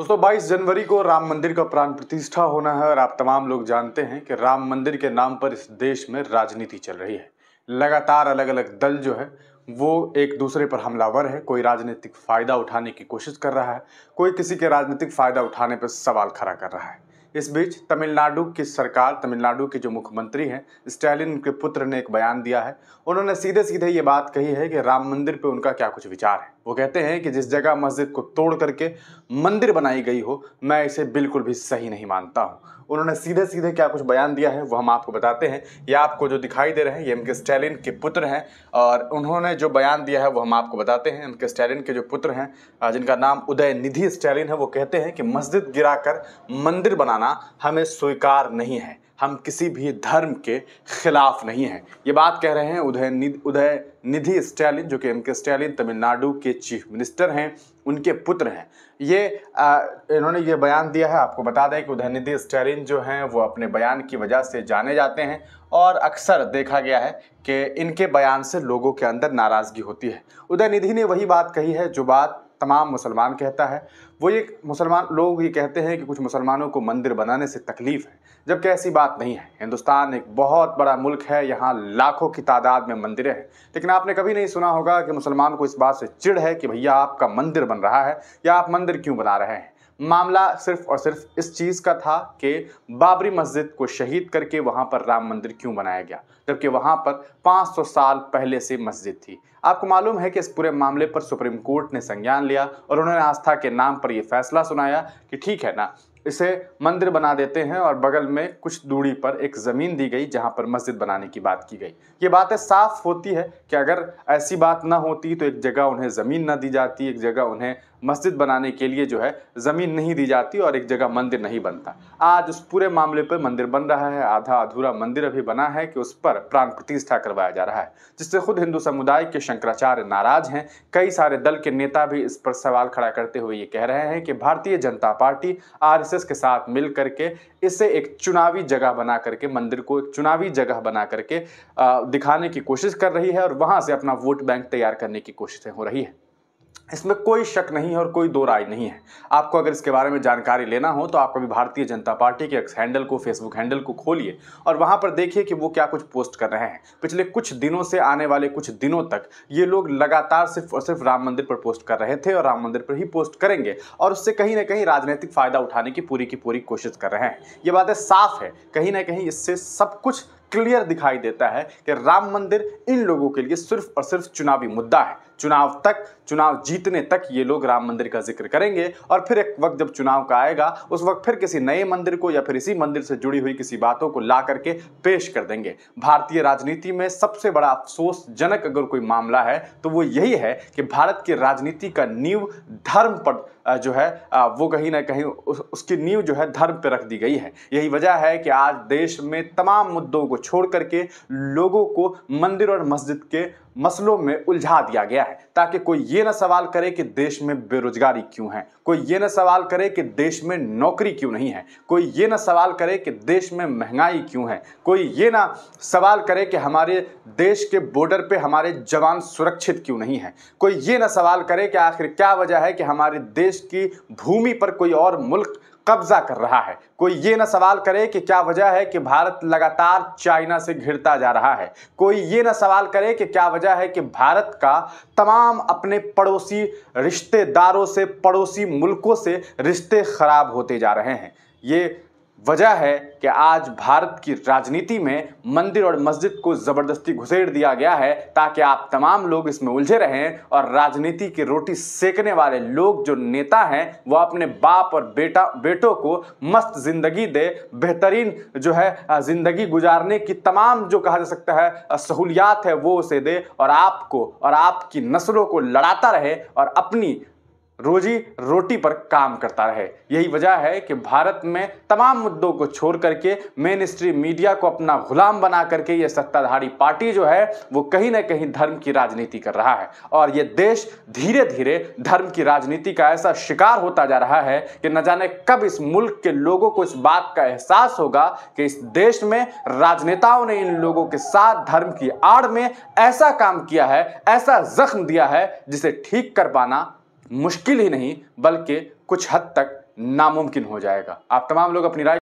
दोस्तों 22 जनवरी को राम मंदिर का प्राण प्रतिष्ठा होना है और आप तमाम लोग जानते हैं कि राम मंदिर के नाम पर इस देश में राजनीति चल रही है लगातार अलग अलग दल जो है वो एक दूसरे पर हमलावर है कोई राजनीतिक फ़ायदा उठाने की कोशिश कर रहा है कोई किसी के राजनीतिक फ़ायदा उठाने पर सवाल खड़ा कर रहा है इस बीच तमिलनाडु की सरकार तमिलनाडु के जो मुख्यमंत्री हैं स्टैलिन के पुत्र ने एक बयान दिया है उन्होंने सीधे सीधे ये बात कही है कि राम मंदिर पर उनका क्या कुछ विचार है वो कहते हैं कि जिस जगह मस्जिद को तोड़ करके मंदिर बनाई गई हो मैं इसे बिल्कुल भी सही नहीं मानता हूँ उन्होंने सीधे सीधे क्या कुछ बयान दिया है वो हम आपको बताते हैं ये आपको जो दिखाई दे रहे हैं ये एम के स्टैलिन के पुत्र हैं और उन्होंने जो बयान दिया है वो हम आपको बताते हैं एम के स्टैलिन के जो पुत्र हैं जिनका नाम उदय निधि स्टैलिन है वो कहते हैं कि मस्जिद गिराकर मंदिर बनाना हमें स्वीकार नहीं है हम किसी भी धर्म के खिलाफ नहीं हैं ये बात कह रहे हैं उदय निधि उदय निधि स्टैलिन जो कि एम के स्टैलिन तमिलनाडु के चीफ मिनिस्टर हैं उनके पुत्र हैं ये आ, इन्होंने ये बयान दिया है आपको बता दें कि उदय निधि स्टैलिन जो हैं वो अपने बयान की वजह से जाने जाते हैं और अक्सर देखा गया है कि इनके बयान से लोगों के अंदर नाराज़गी होती है उदय निधि ने वही बात कही है जो बात तमाम मुसलमान कहता है वो ये मुसलमान लोग ये कहते हैं कि कुछ मुसलमानों को मंदिर बनाने से तकलीफ़ है जबकि ऐसी बात नहीं है हिंदुस्तान एक बहुत बड़ा मुल्क है यहाँ लाखों की तादाद में मंदिरें हैं लेकिन आपने कभी नहीं सुना होगा कि मुसलमान को इस बात से चिड़ है कि भैया आपका मंदिर बन रहा है या आप मंदिर क्यों बना रहे हैं मामला सिर्फ और सिर्फ इस चीज़ का था कि बाबरी मस्जिद को शहीद करके वहाँ पर राम मंदिर क्यों बनाया गया जबकि वहाँ पर 500 साल पहले से मस्जिद थी आपको मालूम है कि इस पूरे मामले पर सुप्रीम कोर्ट ने संज्ञान लिया और उन्होंने आस्था के नाम पर यह फैसला सुनाया कि ठीक है ना इसे मंदिर बना देते हैं और बगल में कुछ दूरी पर एक ज़मीन दी गई जहाँ पर मस्जिद बनाने की बात की गई ये बातें साफ होती है कि अगर ऐसी बात ना होती तो एक जगह उन्हें ज़मीन ना दी जाती एक जगह उन्हें मस्जिद बनाने के लिए जो है ज़मीन नहीं दी जाती और एक जगह मंदिर नहीं बनता आज उस पूरे मामले पर मंदिर बन रहा है आधा अधूरा मंदिर अभी बना है कि उस पर प्राण प्रतिष्ठा करवाया जा रहा है जिससे खुद हिंदू समुदाय के शंकराचार्य नाराज हैं कई सारे दल के नेता भी इस पर सवाल खड़ा करते हुए ये कह रहे हैं कि भारतीय जनता पार्टी आर के साथ मिल करके इसे एक चुनावी जगह बना करके मंदिर को एक चुनावी जगह बना करके दिखाने की कोशिश कर रही है और वहाँ से अपना वोट बैंक तैयार करने की कोशिशें हो रही है इसमें कोई शक नहीं है और कोई दो राय नहीं है आपको अगर इसके बारे में जानकारी लेना हो तो आप कभी भारतीय जनता पार्टी के एक्स हैंडल को फेसबुक हैंडल को खोलिए और वहाँ पर देखिए कि वो क्या कुछ पोस्ट कर रहे हैं पिछले कुछ दिनों से आने वाले कुछ दिनों तक ये लोग लगातार सिर्फ और सिर्फ राम मंदिर पर पोस्ट कर रहे थे और राम मंदिर पर ही पोस्ट करेंगे और उससे कहीं ना कहीं राजनीतिक फ़ायदा उठाने की पूरी की पूरी कोशिश कर रहे हैं ये बातें साफ है कहीं ना कहीं इससे सब कुछ क्लियर दिखाई देता है कि राम मंदिर इन लोगों के लिए सिर्फ और सिर्फ चुनावी मुद्दा है चुनाव तक चुनाव जीतने तक ये लोग राम मंदिर का जिक्र करेंगे और फिर एक वक्त जब चुनाव का आएगा उस वक्त फिर किसी नए मंदिर को या फिर इसी मंदिर से जुड़ी हुई किसी बातों को ला करके पेश कर देंगे भारतीय राजनीति में सबसे बड़ा अफसोसजनक अगर कोई मामला है तो वो यही है कि भारत की राजनीति का नींव धर्म पर जो है वो कहीं ना कहीं उस, उसकी नींव जो है धर्म पर रख दी गई है यही वजह है कि आज देश में तमाम मुद्दों को छोड़ करके लोगों को मंदिर और मस्जिद के मसलों में उलझा दिया गया है ताकि कोई ये ना सवाल करे कि देश में बेरोजगारी क्यों है कोई ये ना सवाल करे कि देश में नौकरी क्यों नहीं है कोई ये ना सवाल करे कि देश में महंगाई क्यों है कोई ये ना सवाल करे कि हमारे देश के बॉर्डर पे हमारे जवान सुरक्षित क्यों नहीं है कोई ये ना सवाल करे कि आखिर क्या वजह है कि हमारे देश देश की भूमि पर कोई और मुल्क कब्जा कर रहा है कोई ये ना सवाल करे कि क्या वजह है कि भारत लगातार चाइना से घिरता जा रहा है कोई ये ना सवाल करे कि क्या वजह है कि भारत का तमाम अपने पड़ोसी रिश्तेदारों से पड़ोसी मुल्कों से रिश्ते ख़राब होते जा रहे हैं ये वजह है कि आज भारत की राजनीति में मंदिर और मस्जिद को ज़बरदस्ती घुसेड़ दिया गया है ताकि आप तमाम लोग इसमें उलझे रहें और राजनीति की रोटी सेकने वाले लोग जो नेता हैं वो अपने बाप और बेटा बेटों को मस्त ज़िंदगी दे बेहतरीन जो है ज़िंदगी गुजारने की तमाम जो कहा जा सकता है सहूलियात है वो उसे दे और आपको और आपकी नस्लों को लड़ाता रहे और अपनी रोजी रोटी पर काम करता रहे यही वजह है कि भारत में तमाम मुद्दों को छोड़ करके मेन स्ट्रीम मीडिया को अपना गुलाम बना करके ये सत्ताधारी पार्टी जो है वो कहीं ना कहीं धर्म की राजनीति कर रहा है और ये देश धीरे धीरे धर्म की राजनीति का ऐसा शिकार होता जा रहा है कि न जाने कब इस मुल्क के लोगों को इस बात का एहसास होगा कि इस देश में राजनेताओं ने इन लोगों के साथ धर्म की आड़ में ऐसा काम किया है ऐसा जख्म दिया है जिसे ठीक कर पाना मुश्किल ही नहीं बल्कि कुछ हद तक नामुमकिन हो जाएगा आप तमाम लोग अपनी राय